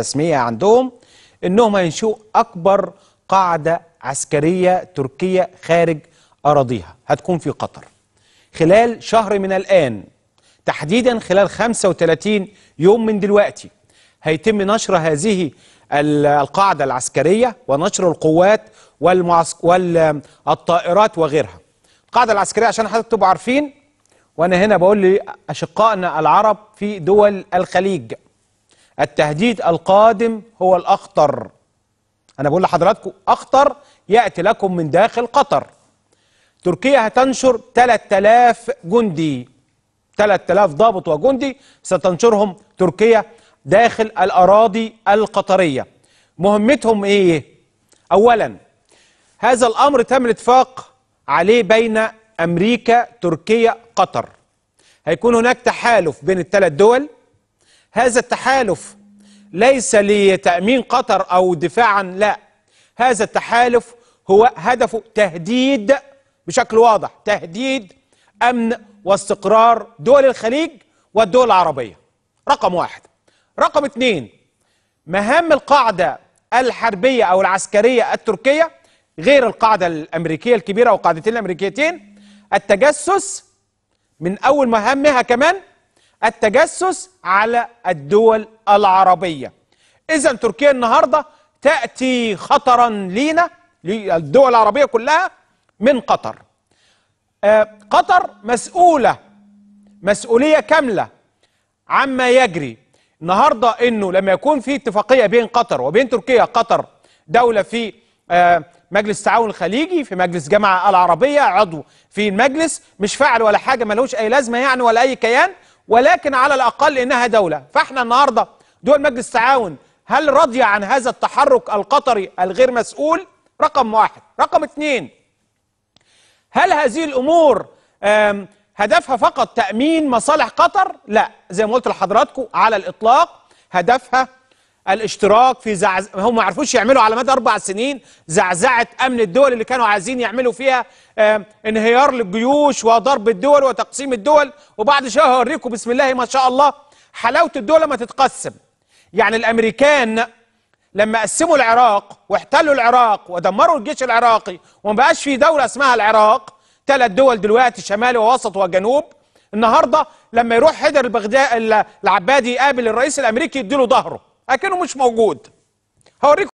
رسمية عندهم انهم هينشئوا اكبر قاعدة عسكرية تركية خارج اراضيها هتكون في قطر خلال شهر من الان تحديدا خلال 35 يوم من دلوقتي هيتم نشر هذه القاعدة العسكرية ونشر القوات والطائرات وغيرها القاعدة العسكرية عشان حضرتك تبقوا عارفين وانا هنا بقول لاشقائنا العرب في دول الخليج التهديد القادم هو الأخطر أنا بقول لحضراتكم أخطر يأتي لكم من داخل قطر تركيا هتنشر 3000 جندي 3000 ضابط وجندي ستنشرهم تركيا داخل الأراضي القطرية مهمتهم إيه؟ أولا هذا الأمر تم الاتفاق عليه بين أمريكا تركيا قطر هيكون هناك تحالف بين الثلاث دول هذا التحالف ليس لتأمين قطر أو دفاعا لا هذا التحالف هو هدفه تهديد بشكل واضح تهديد أمن واستقرار دول الخليج والدول العربية رقم واحد رقم اثنين مهام القاعدة الحربية أو العسكرية التركية غير القاعدة الأمريكية الكبيرة وقاعدتين الأمريكيتين التجسس من أول مهامها كمان التجسس على الدول العربية إذا تركيا النهاردة تأتي خطرا لينا للدول العربية كلها من قطر آه، قطر مسؤولة مسؤولية كاملة عما يجري النهاردة أنه لما يكون في اتفاقية بين قطر وبين تركيا قطر دولة في آه، مجلس التعاون الخليجي في مجلس جامعة العربية عضو في المجلس مش فاعل ولا حاجة ملوش أي لازمة يعني ولا أي كيان ولكن على الأقل إنها دولة فإحنا النهاردة دول مجلس التعاون هل راضية عن هذا التحرك القطري الغير مسؤول رقم واحد رقم اثنين هل هذه الأمور هدفها فقط تأمين مصالح قطر لا زي ما قلت لحضراتكم على الإطلاق هدفها الاشتراك في زعز... هم ما عرفوش يعملوا على مدى اربع سنين زعزعه امن الدول اللي كانوا عايزين يعملوا فيها انهيار للجيوش وضرب الدول وتقسيم الدول وبعد شويه هوريكم بسم الله ما شاء الله حلاوه الدول ما تتقسم يعني الامريكان لما قسموا العراق واحتلوا العراق ودمروا الجيش العراقي وما بقاش في دوله اسمها العراق ثلاث دول دلوقتي شمال ووسط وجنوب النهارده لما يروح حيدر البغداد العبادي يقابل الرئيس الامريكي يديله ظهره اكنه مش موجود هوريكم